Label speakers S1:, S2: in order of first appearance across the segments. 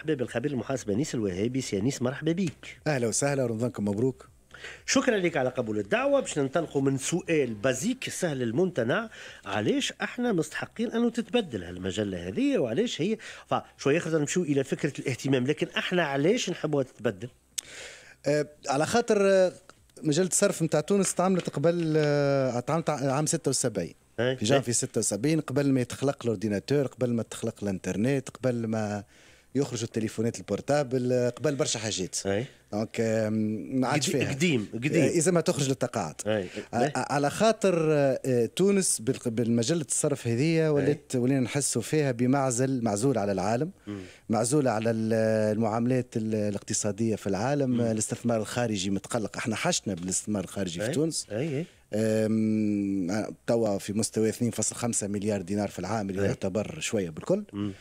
S1: مرحبا بالخبير المحاسب انيس الوهابي سي انيس مرحبا بك اهلا وسهلا رمضانكم مبروك شكرا لك على قبول الدعوه باش ننطلقوا من سؤال بازيك سهل الممتنع علاش احنا مستحقين انه تتبدل هالمجله هذه وعلاش هي فشويه خاطر نمشيو الى فكره
S2: الاهتمام لكن احنا علاش نحبوها تتبدل أه على خاطر أه، مجله الصرف نتاع تونس تعملت قبل تعملت أه، عام 76 في جانفي 76 قبل ما يتخلق الاورديناتور قبل ما تخلق الانترنت قبل ما يخرجوا التليفونات البورتابل آه، قبل برشا حاجات دونك ما عادش فيها قديم آه، قديم لازم تخرج للتقاعد آه، على خاطر تونس بالمجله الصرف هذه ولات ولينا نحسوا فيها بمعزل معزول على العالم معزول على المعاملات الاقتصاديه في العالم الاستثمار الخارجي متقلق احنا حشنا بالاستثمار الخارجي في تونس أي. توا في مستوى 2.5 مليار دينار في العام اللي يعتبر شويه بالكل مم.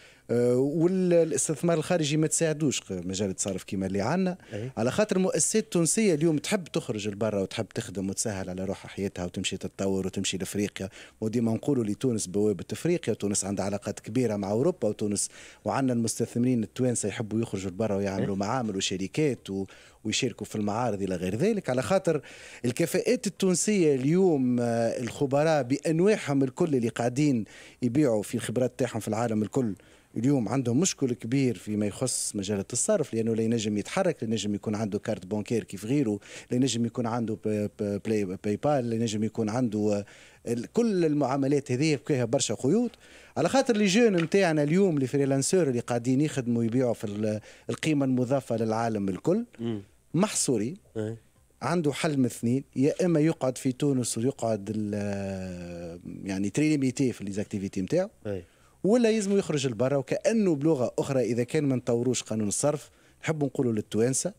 S2: والاستثمار الخارجي ما تساعدوش مجال التصرف كما اللي عندنا إيه. على خاطر مؤسسات تونسيه اليوم تحب تخرج لبرا وتحب تخدم وتسهل على روحها حياتها وتمشي تتطور وتمشي لافريقيا وديما نقولوا لتونس بوابه افريقيا وتونس عندها علاقات كبيره مع اوروبا وتونس وعندنا المستثمرين التوانسه يحبوا يخرجوا لبرا ويعملوا إيه. معامل وشركات و... ويشاركوا في المعارض الى غير ذلك على خاطر الكفاءات التونسيه اليوم آه، الخبراء بانواعهم الكل اللي قاعدين يبيعوا في الخبرات تاعهم في العالم الكل اليوم عندهم مشكل كبير فيما يخص مجال التصرف لانه لا ينجم يتحرك لا ينجم يكون عنده كارت بونكير كيف غيره لا ينجم يكون عنده باي, باي بال لا ينجم يكون عنده آه، كل المعاملات هذه فيها برشا قيود على خاطر لي جون نتاعنا اليوم اللي فريلانسور اللي قاعدين يخدموا يبيعوا في القيمه المضافه للعالم الكل محصورين إيه. عنده حل من اثنين يا اما يقعد في تونس ويقعد آه، يعني تريليميتي في ليزاكتيفيتي نتاعو إيه. ولا يلزمو يخرج لبرا وكانه بلغه اخرى اذا كان ما نطوروش قانون الصرف نحب نقولوا للتوانسه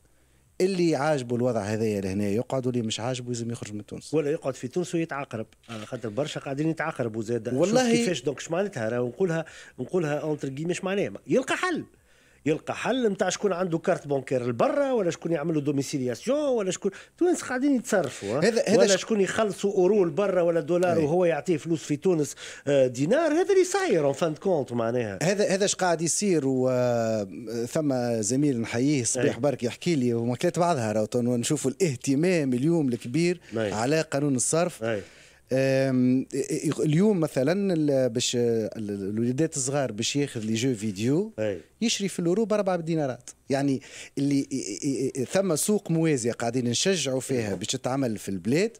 S2: اللي عاجبه الوضع هذايا لهنا يقعد واللي مش عاجبه لازم يخرج من تونس ولا يقعد في تونس ويتعاقرب خاطر برشا قاعدين يتعاقربوا زاد
S1: والله كيفاش دونك اش معناتها نقولها نقولها اونتر مش معناها يلقى حل يلقى حل نتاع شكون عنده كارت بونكير لبرا ولا شكون يعمل له دوميسيلياسيون ولا شكون تونس قاعدين يتصرفوا هذا هذا ولا شكون يخلصوا اورو لبرا ولا دولار أي. وهو يعطيه فلوس في تونس آه، دينار هذا اللي صاير اون فان كونت معناها
S2: هذا هذا اش قاعد يصير آه، ثم زميل نحييه صبيح إيه. برك يحكي لي وماكلات بعضها نشوفوا الاهتمام اليوم الكبير أي. على قانون الصرف أي. اليوم مثلا باش الوليدات الصغار باش ياخذ لي جو فيديو يشري في الورو ب 4 دينارات يعني اللي ثم سوق موازيه قاعدين نشجعوا فيها أيوة. باش تتعمل في البلاد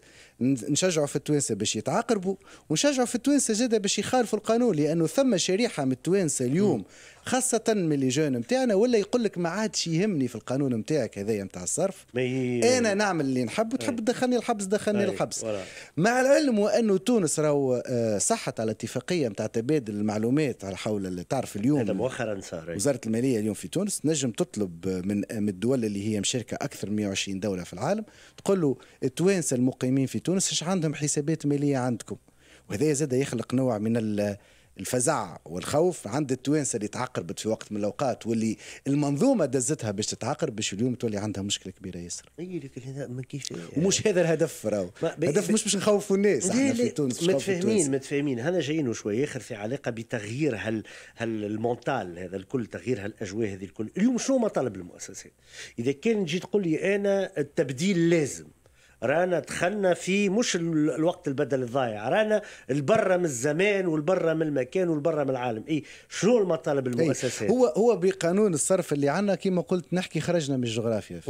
S2: نشجعوا في التوانسه باش يتعاقربوا ونشجعوا في التوانسه زاده باش يخالفوا القانون لانه ثم شريحه من التوانسه اليوم م. خاصه من اللي جون نتاعنا ولا يقول لك ما عادش يهمني في القانون نتاعك هذايا نتاع الصرف مي... انا نعمل اللي نحب وتحب تدخلني الحبس دخلني الحبس مع العلم وانه تونس راهو آه، صحت على اتفاقيه نتاع تبادل المعلومات على حول اللي تعرف اليوم هذا مؤخرا صار وزاره الماليه اليوم في تونس نجم تطلب من من الدول اللي هي مشاركه اكثر من 120 دوله في العالم تقول له التوانسه المقيمين في تونس ايش عندهم حسابات ماليه عندكم وهذا زاد يخلق نوع من الفزع والخوف عند التوانسه اللي تعقربت في وقت من الاوقات واللي المنظومه دزتها باش تتعقرب باش اليوم تولي عندها مشكله كبيره ياسر.
S1: اي لكن ما كيش
S2: ومش هذا الهدف راهو الهدف مش باش نخوفوا الناس احنا في تونس متفاهمين
S1: متفاهمين هنا جايين شويه اخر في علاقه بتغيير هال هالمونتال هذا الكل تغيير هالاجواء هذه الكل اليوم شنو مطالب المؤسسات؟ اذا كان تجي تقول لي انا التبديل لازم رانا دخلنا في مش الوقت البدل الضايع رانا البرة من الزمان والبرة من المكان والبرة من العالم اي شنو المطالب المؤسسات هو
S2: هو بقانون الصرف اللي عندنا كما قلت نحكي خرجنا من الجغرافيا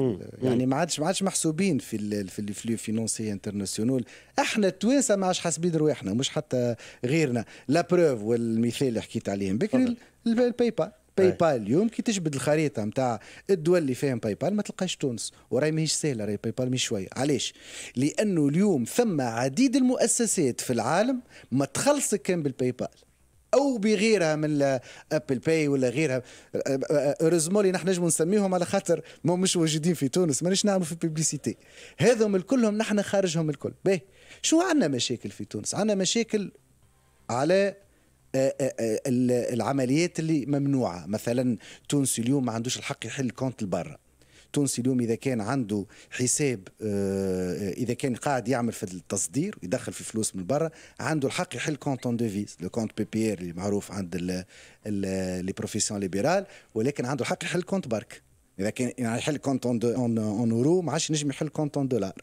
S2: يعني ما عادش ما عادش محسوبين في في الفلو فينونسي انترناسيونال احنا التوانسه ما عادش حاسبين رواحنا مش حتى غيرنا لا بروف والمثال اللي حكيت عليهم بكري الباي بال باي بال اليوم كي تجبد الخريطه نتاع الدول اللي فيهم باي بال ما تلقاش تونس وراي ماهيش سهله راي باي بال مش شويه علاش لانه اليوم ثم عديد المؤسسات في العالم ما تخلصك كان بالباي بال او بغيرها من ابل باي ولا غيرها رزمولي نحن نجم نسميهم على خاطر ما مش موجودين في تونس مانيش نعمل في بيبليسيتي هذهم الكلهم نحن خارجهم الكل باهي شو عندنا مشاكل في تونس عندنا مشاكل على آه، آه، آه، العمليات اللي ممنوعه مثلا تونسي اليوم ما عندوش الحق يحل كونت لبرا تونسي اليوم اذا كان عنده حساب اذا كان قاعد يعمل في التصدير يدخل في فلوس من برا عنده الحق يحل كونت اون ديفيز لو كونت بي بي ار اللي معروف عند لي بروفيسيون ليبرال ولكن عنده الحق يحل كونت برك اذا كان يعني يحل كونت اون اون اورو ما عادش نجم يحل كونت اون دولار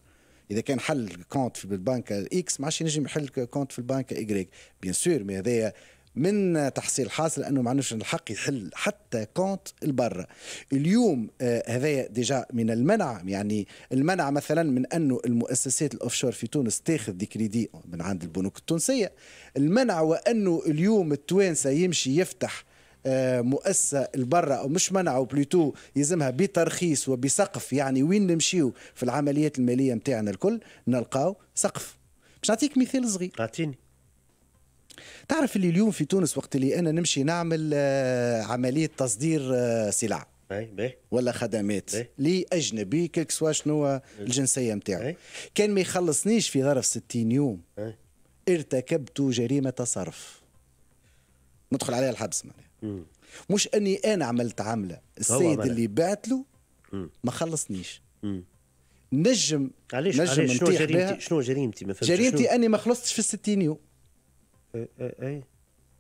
S2: اذا كان حل كونت في البنك اكس ما عادش ينجم يحل كونت في البنك ايغريك بيان سور مي هذايا من تحصيل حاصل انه ما عندوش الحق يحل حتى كونت البرة اليوم آه، هذايا ديجا من المنع يعني المنع مثلا من انه المؤسسات الاوفشور في تونس تاخذ دي كريدي من عند البنوك التونسيه المنع وانه اليوم التوانسه يمشي يفتح آه، مؤسسة البرة أو مش منعوا بلوتو يلزمها بترخيص وبسقف يعني وين نمشيو في العمليات المالية متاعنا الكل نلقاو سقف باش نعطيك مثال صغير أعطيني تعرف اللي اليوم في تونس وقت اللي انا نمشي نعمل آه، عمليه تصدير آه، سلع أي ولا خدمات لاجنبي كيك سوا شنو الجنسيه نتاعو كان ما يخلصنيش في ظرف 60 يوم ارتكبت جريمه صرف ندخل عليها الحبس معناها مش اني انا عملت عمله السيد اللي بعت له ما خلصنيش نجم علاش نجم علاش شنو جريمتي شنو جريمتي ما جريمتي اني ما خلصتش في 60 يوم اي إيه، إيه.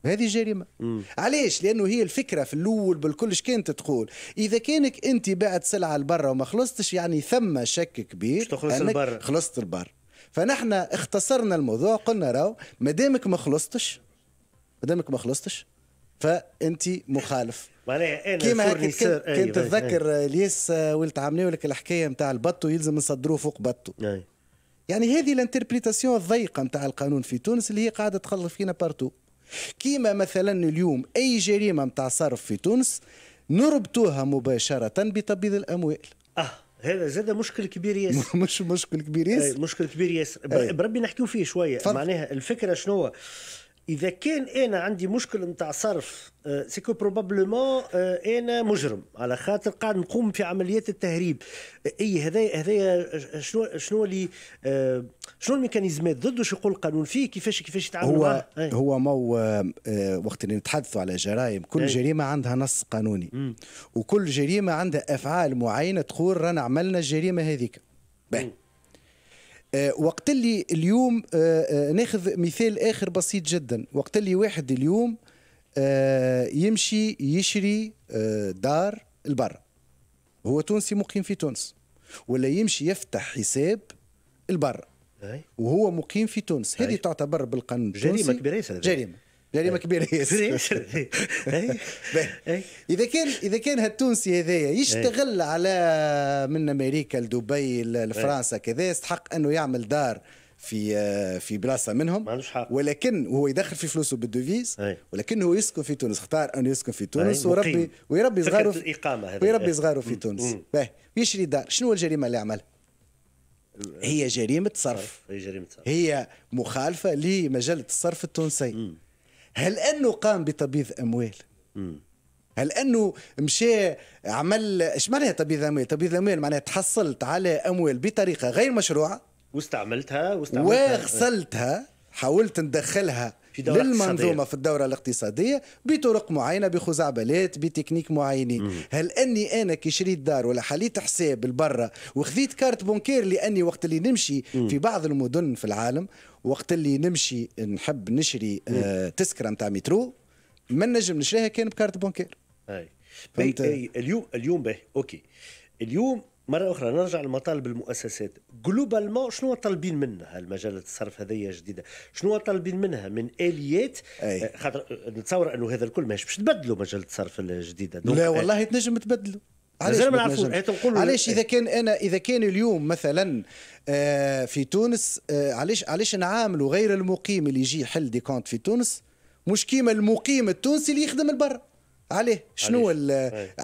S2: هذه جريمه مم. علاش لانه هي الفكره في الاول بالكلش كانت تقول اذا كانك انت بعت سلعه لبرا وما خلصتش يعني ثم شك كبير أنك البر. خلصت البر فنحن اختصرنا الموضوع قلنا راو ما دامك ما خلصتش ما دامك ما خلصتش فانت مخالف
S1: كيما كنت, كنت أيوة، تتذكر
S2: أيوة. ليس ولد عاملين لك الحكايه نتاع البطو يلزم نصدروه فوق بطو أي. يعني هذه الانتربريتاسيون الضيقه نتاع القانون في تونس اللي هي قاعده تخلط فينا بارتو كيما مثلا اليوم اي جريمه نتاع صرف في تونس نربطوها مباشره بتبييض الاموال اه هذا زاد مشكل كبير ياسر مش مشكل كبير
S1: ياسر مشكل كبير ياسر بربي نحكيو فيه شويه فضل. معناها الفكره شنو هو اذا كان انا عندي مشكل نتاع صرف آه، سيكو بروبابلومون آه، انا مجرم على خاطر قاعد نقوم في عمليات التهريب آه، اي هذا هذا شنو شنو اللي شنو الميكانيزمات ضده شو يقول القانون فيه كيفاش كيفاش يتعامل هو
S2: معه؟ هو مو وقت اللي نتحدثوا على جرائم كل أي. جريمه عندها نص قانوني م. وكل جريمه عندها افعال معينه تقول رانا عملنا الجريمه هذيك باهي آه، وقت اللي اليوم آه، آه، ناخذ مثال اخر بسيط جدا وقت اللي واحد اليوم يمشي يشري دار البر هو تونسي مقيم في تونس ولا يمشي يفتح حساب البر وهو مقيم في تونس هذه تعتبر بالقانون التونسي جريمه كبيره جريمه جريمه كبيره هي اذا كان اذا كان هالتونسي هذايا إيه. يشتغل على من امريكا لدبي إيه. لفرنسا كذا يستحق انه يعمل دار في آه، في بلاصه منهم حق ولكن هو يدخل في فلوسه بالدوفيز إيه. ولكن هو يسكن في تونس اختار انه يسكن في تونس وربي ويربي صغاره
S1: الاقامه ويربي صغاره في تونس يشري
S2: ويشري دار شنو الجريمه اللي عملها؟ هي جريمه صرف هي جريمه صرف هي مخالفه لمجله الصرف التونسي هل انه قام بتبييض اموال؟ هل انه مشى عمل ايش معناها تبييض اموال؟ تبييض اموال معناها تحصلت على اموال بطريقه غير مشروعه
S1: واستعملتها واستعملتها وغسلتها
S2: حاولت ندخلها في دورة للمنظومة في الدورة الاقتصادية بطرق معينة بخزعبلات بتكنيك معينين هل أني أنا كي شريت دار ولا حليت حساب البرة وخذيت كارت بونكير لأني وقت اللي نمشي مم. في بعض المدن في العالم وقت اللي نمشي نحب نشري آه تسكرة نتاع مترو ما نجم نشريها كان بكارت بونكير أي. اليوم
S1: اليوم به اوكي اليوم مرة أخرى نرجع لمطالب المؤسسات جلوبال ما شنو طالبين منها المجلة الصرف هذه جديدة شنو طالبين منها من آليات أي. آه، خاطر آه، نتصور أنه هذا الكل ماهيش باش تبدلوا مجال الصرف الجديدة لا آه، والله
S2: تنجم تبدلوا علاش إيه، علاش اذا إيه. كان انا اذا كان اليوم مثلا في تونس علاش علاش نعاملوا غير المقيم اللي يجي يحل دي كونت في تونس مش كيما المقيم التونسي اللي يخدم البر عليه شنو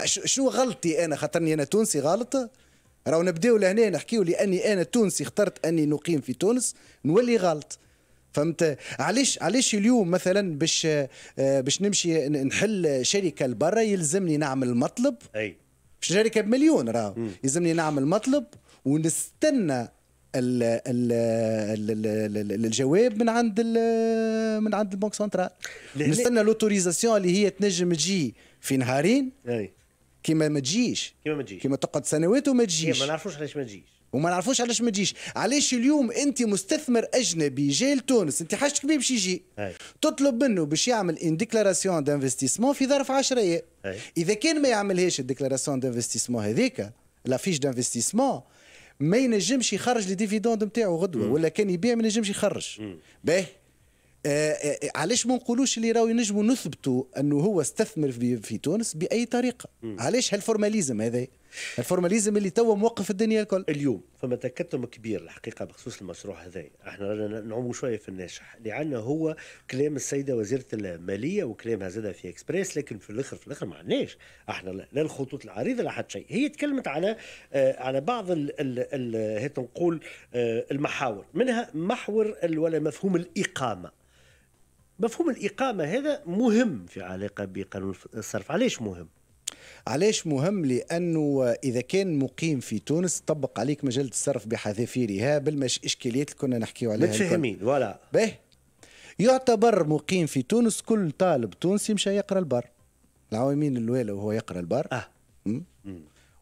S2: شنو غلطي انا خاطرني انا تونسي غلطه راهو نبداو لهنا نحكيو لاني انا تونسي اخترت اني نقيم في تونس نولي غلط فهمت علاش علاش اليوم مثلا باش آه، باش نمشي نحل شركه لبرا يلزمني نعمل مطلب اي شركه بمليون راهو يلزمني نعمل مطلب ونستنى الـ الـ الـ الجواب من عند من عند البنك سنترال نستنى لوتوريزاسيون اللي هي تنجم تجي في نهارين أي. كيما ما تجيش كيما ما تجيش كيما تقعد سنوات وما تجيش ما نعرفوش علاش ما تجيش وما نعرفوش علاش ما تجيش علاش اليوم انت مستثمر اجنبي جاي لتونس انت حاجتك بيه باش يجي تطلب منه باش يعمل ان ديكلاراسيون دانفستيسمون في ظرف 10 ايام اذا كان ما يعملهاش الديكلاراسيون دانفستيسمون هذيك لافيش دانفستيسمون ما ينجمش يخرج لي ديفيدوند نتاعو غدوه ولا كان يبيع ما ينجمش يخرج باهي آه، آه، آه، علاش ما نقولوش اللي راهو ينجموا نثبتوا انه هو استثمر في, في تونس باي طريقه علاش هالفورماليزم هذا الفورماليزم اللي توا موقف الدنيا الكل اليوم فما تكتم كبير الحقيقه
S1: بخصوص المشروع هذا احنا رانا نعوموا شويه في الناجح عندنا هو كلام السيده وزيره الماليه وكلامها زاد في اكسبريس لكن في الاخر في الاخر ما عندناش احنا لا الخطوط العريضه لا حتى شيء هي تكلمت على آه على بعض ال ال ال نقول آه المحاور منها محور ولا مفهوم الاقامه مفهوم الإقامة
S2: هذا مهم في علاقة بقانون الصرف علاش مهم؟ علاش مهم لانه اذا كان مقيم في تونس طبق عليك مجله الصرف بحذافيرها بالمش اشكاليات اللي كنا نحكيو عليها متفاهمين ولا به يعتبر مقيم في تونس كل طالب تونسي مشى يقرا البر العوامين الاولى وهو يقرا البر اه م? م.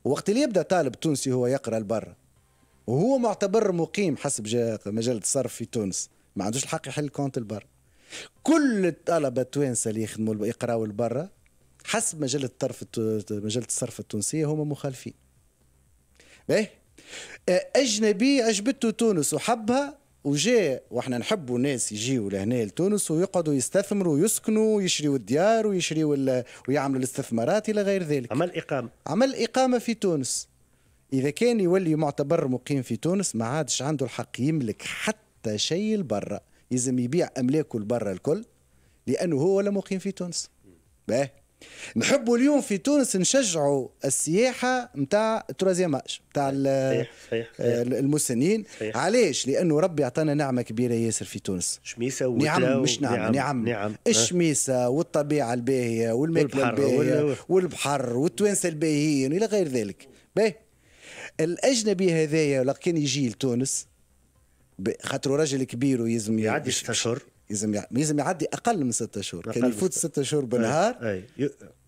S2: وقت اللي يبدا طالب تونسي هو يقرا البر وهو معتبر مقيم حسب مجله الصرف في تونس ما عندوش الحق يحل كونت البر كل الطلبه التوانسه اللي يخدموا يقراوا لبرا حسب مجله الطرف مجله الصرف التونسيه هما مخالفين باهي اجنبي عجبته تونس وحبها وجاء واحنا نحبوا ناس يجيوا لهنا لتونس ويقعدوا يستثمروا ويسكنوا ويشريوا الديار ويشريوا ويعملوا الاستثمارات الى غير ذلك عمل اقامه عمل اقامه في تونس اذا كان يولي معتبر مقيم في تونس ما عادش عنده الحق يملك حتى شيء لبرا يلزم يبيع املاكه لبرا الكل لانه هو ولا مقيم في تونس باه نحبوا اليوم في تونس نشجعوا السياحه نتاع التروازيام اج نتاع آه، المسنين صحيح. علاش لانه ربي اعطانا نعمه كبيره ياسر في تونس
S1: شميسه نعم مش نعم نعم, نعم. نعم.
S2: الشميسه والطبيعه الباهيه والماكله الباهيه والبحر والتوانسه الباهيين الى غير ذلك باهي الاجنبي هذايا لكن كان يجي لتونس خاطر راجل كبير ويزم يعدي ست اشهر يزم يزم يعدي اقل من ست اشهر كان يفوت ست اشهر بالنهار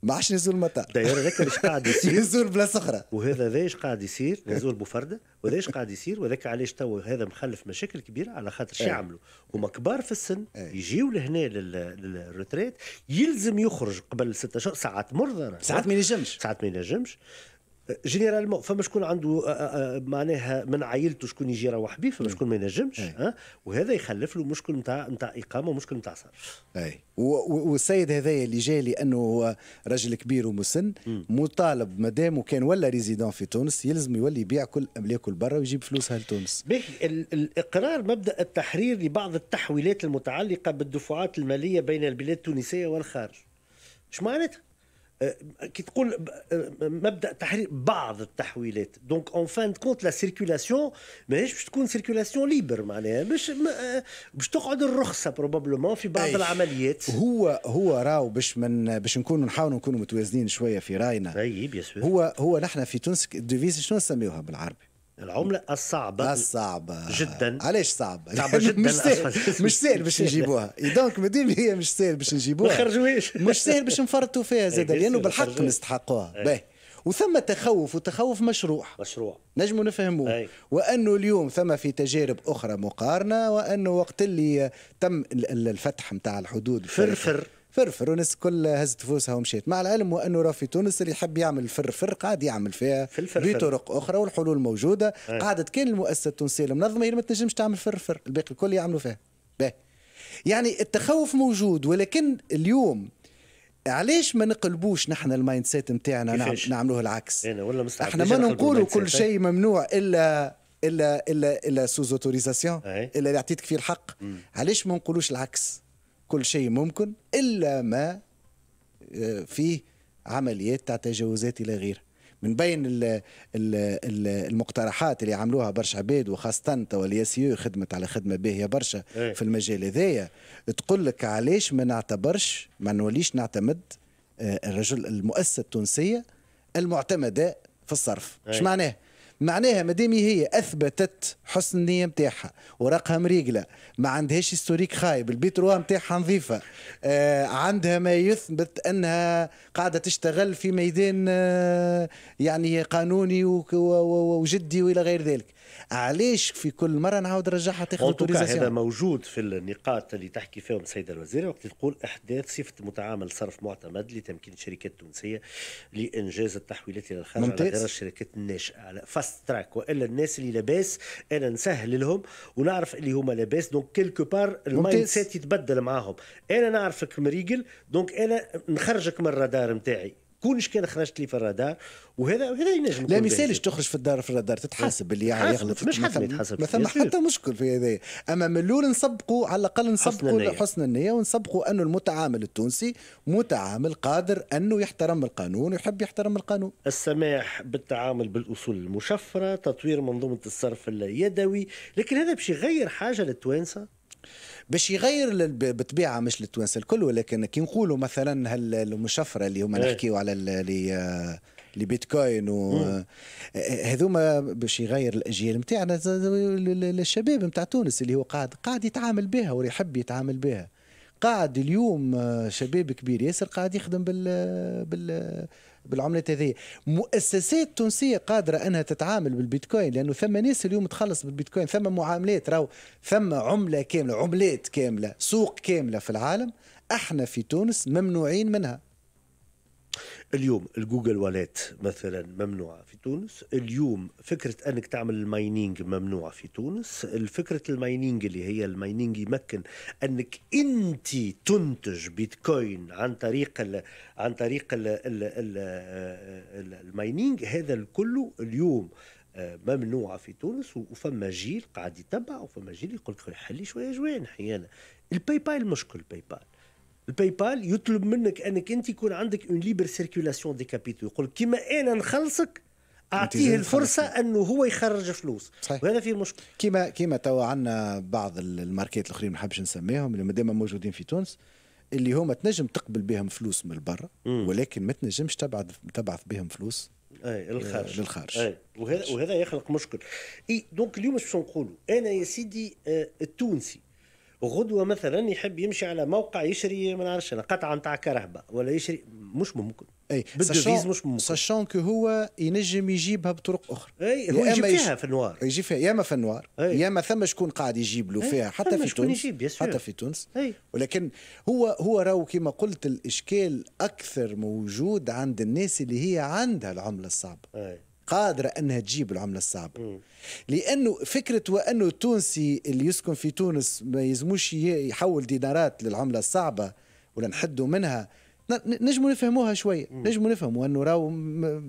S2: ما عادش نزول مطار داير هذاك ايش قاعد يصير نزول
S1: بلا اخرى وهذا ذا قاعد يصير نزول بوفرده وهذا ايش قاعد يصير وذاك علاش تو هذا مخلف مشاكل كبيره على خاطر شو يعملوا هما كبار في السن يجيو لهنا للروتريت يلزم يخرج قبل ست اشهر ساعات مرضى ساعات ما ينجمش ساعات ما ينجمش جينيرالمون فما شكون عنده آه، آه، آه، معناها من عائلته شكون يجي يروح بيه فما نعم. شكون
S2: ما ينجمش أه؟ وهذا يخلف له مشكل نتاع نتاع اقامه ومشكل نتاع صرف اي والسيد هذايا اللي جاي لانه هو راجل كبير ومسن مطالب ما دام كان ولا ريزيدون في تونس يلزم يولي يبيع كل املاكه لبرا ويجيب فلوسها لتونس
S1: باهي الاقرار مبدا التحرير لبعض التحويلات المتعلقه بالدفعات الماليه بين البلاد التونسيه والخارج اش معناتها كي تقول مبدا تحرير بعض التحويلات دونك اون فان كونت لا سيركولاسيون ماهيش باش تكون سيركولاسيون ليبر معناها باش آه، باش تقعد الرخصه بروبابلومون في بعض
S2: العمليات هو هو راو باش من باش نكونوا نحاولوا نكونوا متوازنين شويه في راينا اي بيان هو هو نحن في تونس الديفيز شنو نسميوها بالعربي
S1: العملة الصعبة الصعبة
S2: جدا علاش صعبة؟ صعبة جدا مش سهل مش سهل باش نجيبوها دونك مادام هي مش سهل باش نجيبوها ما خرجوهاش مش سهل باش نفرطوا فيها إيه، زاد لأنه بالحق نستحقوها إيه. باهي وثم تخوف وتخوف مشروع مشروع نجموا نفهموه أي. وانه اليوم ثم في تجارب اخرى مقارنه وانه وقت اللي تم الفتح نتاع الحدود فرفر فرفر وناس الكل هزت فلوسها ومشيت مع العلم وانه راه في تونس اللي يحب يعمل فرفر قاعد يعمل فيها في الفرفر. بطرق اخرى والحلول موجوده قعدت كان المؤسسه التونسيه المنظمه هي ما تنجمش تعمل فرفر الباقي الكل يعملوا فيها باهي يعني التخوف موجود ولكن اليوم علاش ما نقلبوش نحن المايند سيت نتاعنا نعملوه العكس
S1: ولا احنا ما نقولوا كل شيء
S2: ممنوع الا الا الا الا سوز اوتوريزاسيون الا اللي عطيتك فيه الحق علاش ما نقولوش العكس كل شيء ممكن إلا ما آه، فيه عمليات تاع تجاوزات إلى غير من بين الـ الـ الـ المقترحات اللي عملوها برشا عباد وخاصة توا الياسيو خدمت على خدمة باهية برشا إيه. في المجال هذايا تقول لك علاش ما نعتبرش ما نوليش نعتمد آه، الرجل المؤسسة التونسية المعتمدة في الصرف، ايش إيه. معناه؟ معناها مادام هي اثبتت حسن النيه نتاعها ورقها مريقله ما عندهاش هيستوريك خايب البيت روا نتاعها نظيفه آه عندها ما يثبت انها قاعده تشتغل في ميدان آه يعني قانوني وجدي والى غير ذلك علاش في كل مره نعاود نرجعها تاخذ اوتوريزاسيون هذا
S1: موجود في النقاط اللي تحكي فيهم السيده الوزيره وقت تقول احداث صفه متعامل صرف معتمد لتمكين الشركات التونسيه لانجاز التحويلات الى الخارج ممتاز. على غير الشركات الناشئه على فاست تراك والا الناس اللي لاباس انا نسهل لهم ونعرف اللي هما لاباس دونك كيلكو بار المايند سيت يتبدل معاهم انا نعرفك مريقل دونك انا نخرجك من الرادار نتاعي كلش كان خرجت لي في الرادار وهذا وهذا ينجم لا ما يسالش
S2: تخرج في الدار في الرادار تتحاسب اللي يعني يغلط مش حتى يتحاسب ما ثم حتى مشكل في هذا اما من الاول نسبقوا على الاقل نسبقوا حسن النيه ونسبقوا انه المتعامل التونسي متعامل قادر انه يحترم القانون ويحب يحترم القانون
S1: السماح بالتعامل بالاصول المشفره تطوير منظومه الصرف اليدوي لكن هذا باش
S2: يغير حاجه للتوانسه باش يغير بالطبيعه مش للتوانسه الكل ولكن كي نقولوا مثلا هالمشفره اللي هما إيه. نحكيو على اللي آه، اللي بيتكوين و آه، هذوما باش يغير الاجيال نتاعنا الشباب نتاع تونس اللي هو قاعد قاعد يتعامل بها ويحب يتعامل بها قاعد اليوم آه، شباب كبير ياسر قاعد يخدم بال بال بالعملات هذه مؤسسات تونسيه قادره انها تتعامل بالبيتكوين لانه ثم ناس اليوم تخلص بالبيتكوين ثم معاملات راهو ثم عمله كامله عملات كامله سوق كامله في العالم احنا في تونس ممنوعين منها
S1: اليوم الجوجل والات مثلا ممنوعه في تونس اليوم فكره انك تعمل الماينينج ممنوعه في تونس الفكره الماينينج اللي هي الماينينج يمكن انك انت تنتج بيتكوين عن طريق الـ عن طريق ال الماينينج هذا الكل اليوم آه، ممنوعه في تونس وفما جيل قاعد يتبع وفما جيل يقول لك حلي شويه جوان احيانا الباي باي المشكل باي باي الباي بال يطلب منك انك انت يكون عندك اون ليبر سيركيولاسيون دي كابيتو يقول كيما انا نخلصك
S2: اعطيه الفرصه انه هو يخرج فلوس صحيح. وهذا فيه مشكل كيما كيما توا عندنا بعض الماركات الاخرين ما نحبش نسميهم اللي دائما موجودين في تونس اللي هما تنجم تقبل بهم فلوس من برا ولكن ما تنجمش تبعث تبعث بهم فلوس
S1: اي آه، للخارج للخارج اي وهذا وهذا يخلق مشكل اي دونك اليوم شو نقولوا انا يا سيدي آه، التونسي غدوه مثلا يحب يمشي على موقع يشري ما نعرفش انا قطعه نتاع كرهبه ولا يشري مش ممكن اي بالدوفيز
S2: مش ممكن ساشون كو هو ينجم يجيبها بطرق اخرى اي هو يجيب فيها في النوار يجي فيها يا في النوار يا ثم شكون قاعد يجيب له فيها حتى في تونس حتى في تونس أي. ولكن هو هو راهو كما قلت الاشكال اكثر موجود عند الناس اللي هي عندها العمله الصعبه أي. قادرة أنها تجيب العملة الصعبة لأنه فكرة وأنه التونسي اللي يسكن في تونس ما يزموش يحول دينارات للعملة الصعبة ولا نحدوا منها نجموا نفهموها شويه نجموا نفهموا انه راو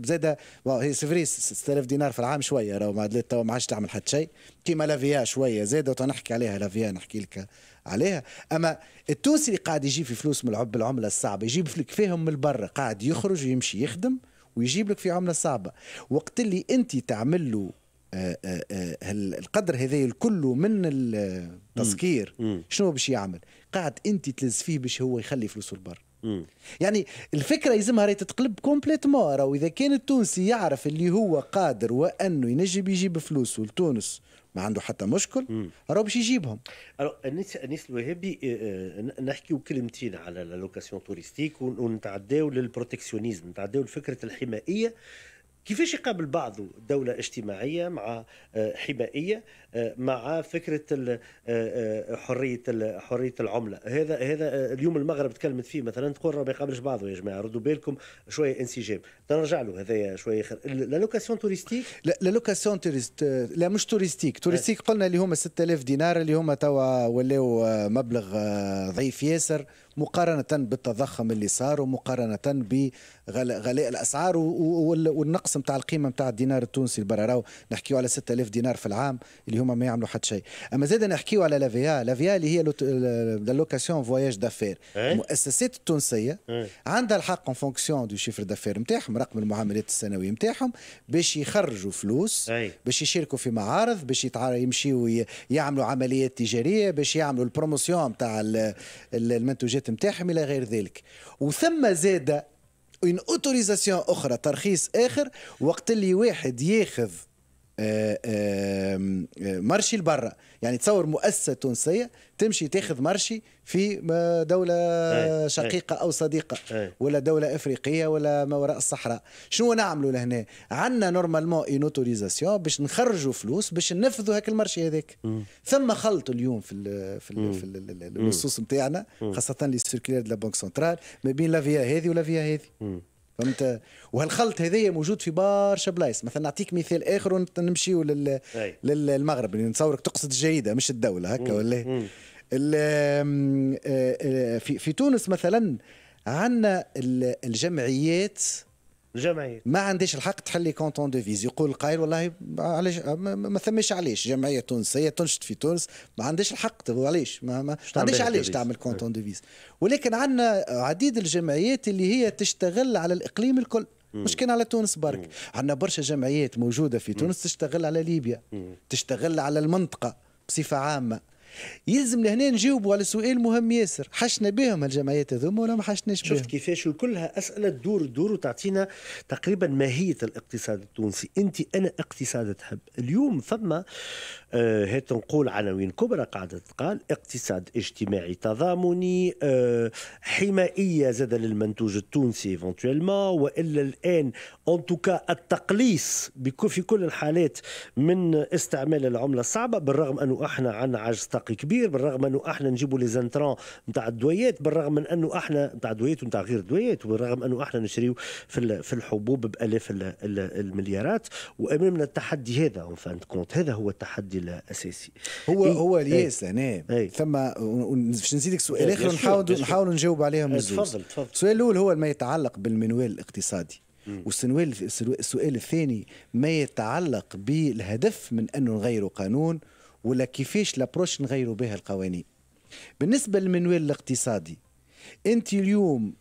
S2: زاده هي سفري 6000 دينار في العام شويه راو ما ما عادش تعمل حتى شيء كيما لافيا شويه زاده نحكي عليها لافيا نحكي لك عليها اما التونسي اللي قاعد يجيب في فلوس من العمله الصعبه يجيب فيهم من برا قاعد يخرج ويمشي يخدم ويجيب لك في عمله صعبه وقت اللي انت تعمل له آه، آه، آه، القدر هذا الكل من التسكير شنو باش يعمل قاعد انت تلز فيه باش هو يخلي فلوسه البر يعني الفكره يلزمها راهي تتقلب كومبليتمون راهو اذا كان التونسي يعرف اللي هو قادر وانه ينجم يجيب فلوسه لتونس ما عنده حتى مشكل راهو باش يجيبهم
S1: انيس انيس الوهابي آه، آه، نحكيو كلمتين على لوكاسيون توريستيك ونتعداو للبروتكسيونيزم نتعداو لفكره الحمائيه كيفاش يقابل بعضه دولة اجتماعية مع آه، حمائية آه، مع فكرة آه، حرية حرية العملة هذا هذا اليوم المغرب تكلمت فيه مثلا تقول ما يقابلش بعضه يا جماعة ردوا بالكم شوية انسجام تنرجع له هذا شوية خير
S2: لا لوكاسيون توريستيك لا لا لوكاسيون توريست لا مش توريستيك توريستيك قلنا اللي هما 6000 دينار اللي هما توا ولاو مبلغ ضعيف ياسر مقارنة بالتضخم اللي صار ومقارنة بغلاء الأسعار والنقص نتاع القيمة نتاع الدينار التونسي البراراو نحكيو على 6000 دينار في العام اللي هما ما يعملوا حتى شيء أما زاد نحكيو على لافيا لافيا اللي هي لوكاسيون فواياج دافير المؤسسات التونسية إيه. عندها الحق ان فونكسيون دو شيفر دافير نتاعهم رقم المعاملات السنوية نتاعهم باش يخرجوا فلوس إيه. باش يشاركوا في معارض باش يمشيوا يعملوا عمليات تجارية باش يعملوا البروموسيون نتاع المنتوجات الخدمات نتاعهم الى غير ذلك وثم زاد اون اوتوريزاسيون اخرى ترخيص اخر وقت اللي واحد ياخذ آه، آه، مرشي لبرا يعني تصور مؤسسه تونسيه تمشي تاخذ مرشي في آه، دوله إيه، إيه. شقيقه او صديقه إيه. ولا دوله افريقيه ولا ما وراء الصحراء شنو نعملوا لهنا عندنا نورمالمون اون اوتوريزاسيون باش نخرجوا فلوس باش ننفذوا هاك المرشي هذاك ثم خلط اليوم في الـ في, الـ في النصوص نتاعنا خاصه لي سيركيلير دو لا بانك سنترال ما بين لافيا هذه ولا فيا هذه فهمت وهالخلط هذايا موجود في برشا بلايص مثلا نعطيك مثال اخر ونمشيو لل... للمغرب اللي نتصورك تقصد الجريده مش الدوله هكا ولا إيه؟ آه، آه، في في تونس مثلا عندنا الجمعيات الجمعيه ما عنديش الحق تحلي كونتون ديفيز يقول القائل والله علاش ما ثماش علاش جمعيه تونسيه تنشط في تونس ما عنديش الحق علاش ما, ما عنديش علاش تعمل كونتون إيه. ديفيز ولكن عندنا عديد الجمعيات اللي هي تشتغل على الاقليم الكل مش كان على تونس برك عندنا برشا جمعيات موجوده في تونس تشتغل على ليبيا تشتغل على المنطقه بصفه عامه يلزم لهنا نجاوبوا على سؤال مهم ياسر حشنا بهم الجمعيات هذوما ولا ما حشناش بهم شفت كيفاش وكلها اسئله تدور تدور وتعطينا تقريبا ماهيه الاقتصاد
S1: التونسي انت انا اقتصاد تحب اليوم فما آه، هات نقول عناوين كبرى قاعدة تقال اقتصاد اجتماعي تضامني آه، حمائية زاد للمنتوج التونسي ايفونتويلمون وإلا الآن أن توكا التقليص في كل الحالات من استعمال العملة الصعبة بالرغم أنه احنا عندنا عجز طاقي كبير بالرغم أنه احنا نجيبوا لي زنتران نتاع الدويات بالرغم من أنه احنا نتاع الدويات ونتاع غير الدويات وبالرغم أنه احنا نشريو في في الحبوب بآلاف المليارات وأمامنا التحدي هذا فان كونت هذا هو التحدي اساسي هو إيه؟ هو إيه، الياس
S2: هنا إيه؟ ثم باش نزيدك سؤال إيه، اخر نحاول نحاول نجاوب عليهم إيه، تفضل تفضل السؤال الاول هو ما يتعلق بالمنوال الاقتصادي والسؤال السؤال الثاني ما يتعلق بالهدف من انه نغيروا قانون ولا كيفاش لابروش نغيروا بها القوانين بالنسبه للمنوال الاقتصادي انت اليوم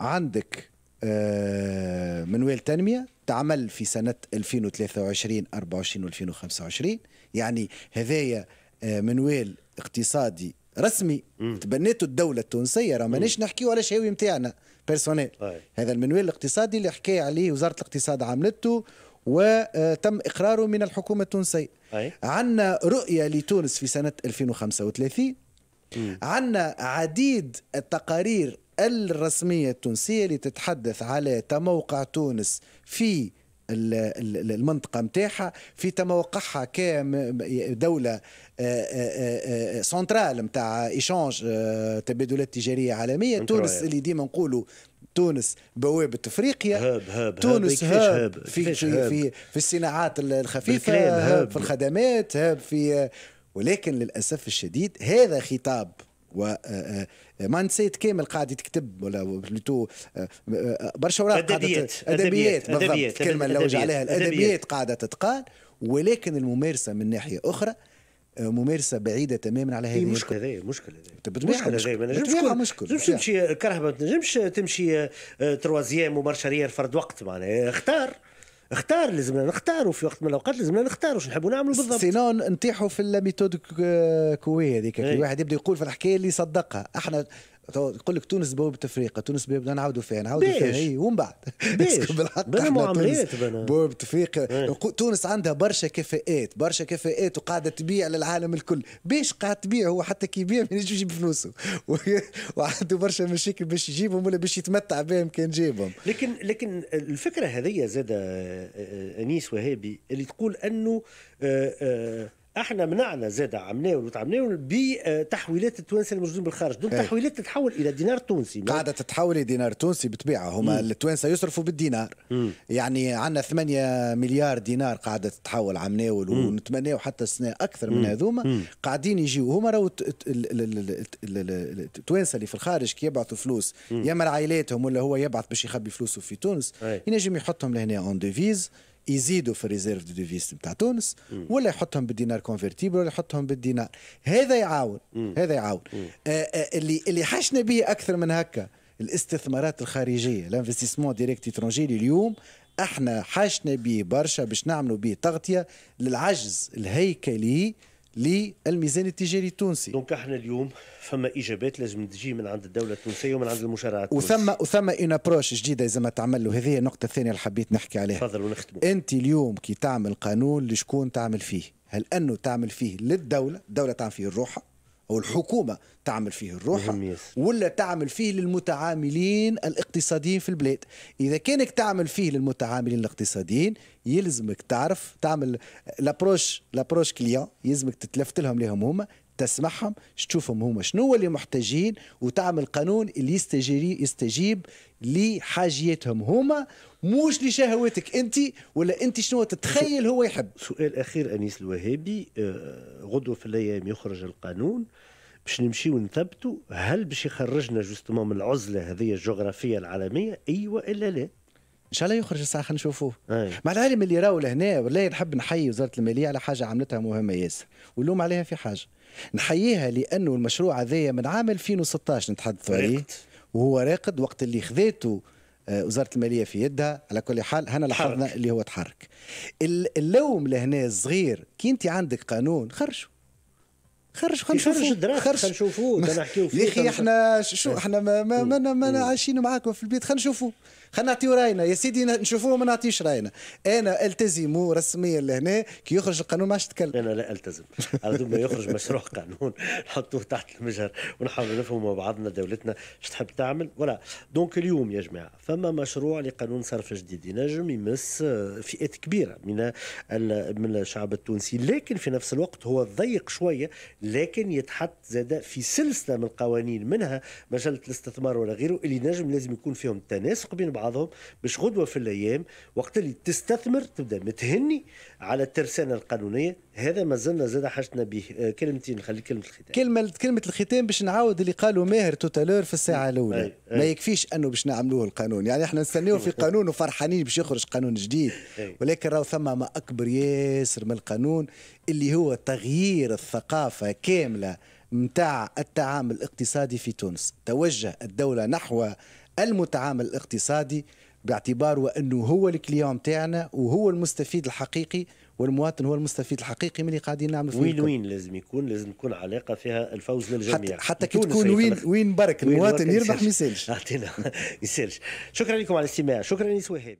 S2: عندك آه، منوال تنميه تعمل في سنه 2023 24 و 2025 يعني هذايا آه، منوال اقتصادي رسمي تبنيته الدوله التونسيه راه مانيش نحكيو على شهاوي نتاعنا بيرسونيل طيب. هذا المنوال الاقتصادي اللي حكى عليه وزاره الاقتصاد عملته وتم آه، اقراره من الحكومه التونسيه عندنا رؤيه لتونس في سنه 2035 عندنا عديد التقارير الرسميه التونسيه اللي تتحدث على تموقع تونس في المنطقة متاحة في تموقعها كدولة آه، آه، آه، سنترال متاع إيشانج تبادلات تجارية عالمية تونس اللي ديما نقولوا تونس بوابة افريقيا هاب هاب تونس هاب, هاب في في في الصناعات الخفيفة هاب في الخدمات هاب في ولكن للأسف الشديد هذا خطاب و ما نسيت كامل قاعد تكتب ولا بلوتو برشا اوراق ادبيات ادبيات بالضبط الكلمه اللي وجع عليها الادبيات قاعده تتقال ولكن الممارسه من ناحيه اخرى ممارسه بعيده تماما على هذه المشكله إيه، هذه مشكله هذه مشكله هذه ما نجمش مشكله نجمش
S1: تمشي كرهبه ما تنجمش تمشي تروازيام ومارشارير فرد وقت معناها اختار اختار
S2: لازمنا نختاروا في وقت من الاوقات لازمنا نختاروا شنو نحبوا نعملوا بالضبط سينون نطيحوا في الميثود كوي هذيك كي إيه. واحد يبدا يقول في الحكايه اللي صدقها احنا تقول لك تونس بوب تفريقة تونس بوب بدنا نعاودوا فيها نعاودوا فيها هي إيه، ومن بعد بالحق بنا معاملات بوب تفريقة إيه. تونس عندها برشا كفاءات برشا كفاءات وقاعده تبيع للعالم الكل باش قاعد تبيع هو حتى كي يبيع ما ينجمش يجيب فلوسه وعنده برشا مشاكل باش يجيبهم ولا باش يتمتع بهم كان جيبهم لكن لكن الفكره هذه
S1: زاد آه، آه، آه، انيس وهابي اللي تقول انه آآ آآ احنا منعنا زاد عمناول
S2: وتعمناول بتحويلات التوانسه الموجودين بالخارج دول إيه. تحويلات تتحول الى دينار تونسي قاعده تتحول الى دينار تونسي بطبيعه هما التوانسه يصرفوا بالدينار مم. يعني عندنا 8 مليار دينار قاعده تتحول عم ناول ونتمناو حتى السنه اكثر من هذوما قاعدين يجيو هما راهو التوانسه اللي في الخارج كي يبعثوا فلوس يا مع عائلاتهم ولا هو يبعث باش يخبي فلوسه في تونس ينجم يحطهم لهنا اون ديفيز يزيدوا في الريزيرف دو ديفيز نتاع تونس ولا يحطهم بالدينار كونفرتيبل ولا يحطهم بالدينار هذا يعاون هذا يعاون آه، آه، اللي اللي حشنا به اكثر من هكا الاستثمارات الخارجيه لانفستيسمون ديريكت اترونجي اليوم احنا حاشنا به برشا باش نعملوا به تغطيه للعجز الهيكلي للميزان التجاري التونسي دونك احنا اليوم فما اجابات لازم تجي من عند الدوله التونسيه ومن عند المشرع التونسي وثم وثم اون ابروش جديده لازم تعمل له هذه النقطه الثانيه اللي حبيت نحكي عليها تفضل ونختم انت اليوم كي تعمل قانون لشكون تعمل فيه هل انه تعمل فيه للدوله الدوله تعمل فيه روحها أو الحكومة تعمل فيه الروح ولا تعمل فيه للمتعاملين الاقتصاديين في البلاد إذا كانك تعمل فيه للمتعاملين الاقتصاديين يلزمك تعرف تعمل لابروش لابروش كليون يلزمك تتلفت لهم لهم هما تسمعهم تشوفهم هما شنو اللي محتاجين وتعمل قانون اللي يستجيب يستجيب لحاجيتهم هما مش لشهواتك انت ولا انت شنو تتخيل هو يحب سؤال اخير انيس الوهابي آه، غدوه في الايام
S1: يخرج القانون باش نمشيو نثبتوا هل باش يخرجنا جوستومون من العزله هذه
S2: الجغرافيه العالميه اي أيوة والا لا ان شاء الله يخرج الساعه خلينا نشوفوه مع العلم اللي راهو لهنا والله نحب نحيي وزاره الماليه على حاجه عملتها مهمه ياسر ولوم عليها في حاجه نحييها لانه المشروع هذايا من عام 2016 نتحدثوا عليه وهو راقد وقت اللي خذيته آه، وزاره الماليه في يدها على كل حال هنا لاحظنا اللي هو تحرك اللوم لهنا الصغير كي انت عندك قانون خرجوا خرج خلينا نشوفوا خرج خلينا نشوفوه نحكيو فيه يا اخي احنا شو احنا ما ما ما, ما, ما عايشين معاكم في البيت خلينا نشوفوه خلينا نعطيو راينا يا سيدي نشوفوه ما نعطيش راينا انا التزم رسميا لهنا كي يخرج القانون ما عادش انا لا التزم
S1: على ما يخرج مشروع قانون نحطوه تحت المجهر نفهم نفهموا بعضنا دولتنا اش تحب تعمل ولا دونك اليوم يا جماعه فما مشروع لقانون صرف جديد ينجم يمس آه، فئات كبيره من من الشعب التونسي لكن في نفس الوقت هو ضيق شويه لكن يتحط زاد في سلسله من القوانين منها مجله الاستثمار ولا غيره اللي نجم لازم يكون فيهم تناسق بين بعضهم باش غدوه في الايام وقت اللي تستثمر تبدا متهني على الترسانه القانونيه هذا ما زلنا زاد حاجتنا به آه، كلمتين نخلي
S2: كلمه الختام كلمه كلمه الختام باش نعاود اللي قالوا ماهر توتالور في الساعه الاولى أي. أي. ما يكفيش انه باش نعملوه القانون يعني احنا نستنيوه في قانون وفرحانين باش يخرج قانون جديد أي. ولكن راهو ثم ما اكبر ياسر من القانون اللي هو تغيير الثقافه كامله متاع التعامل الاقتصادي في تونس توجه الدولة نحو المتعامل الاقتصادي باعتباره انه هو الكليون تاعنا وهو المستفيد الحقيقي والمواطن هو المستفيد الحقيقي من اللي قاعدين نعملوا فيه وين وين
S1: لازم يكون لازم تكون علاقه فيها الفوز للجميع حتى, حتى كي تكون وين وين برك المواطن يربح ما يسالش اعطينا ما يسالش شكرا لكم على الاستماع شكرا نسوى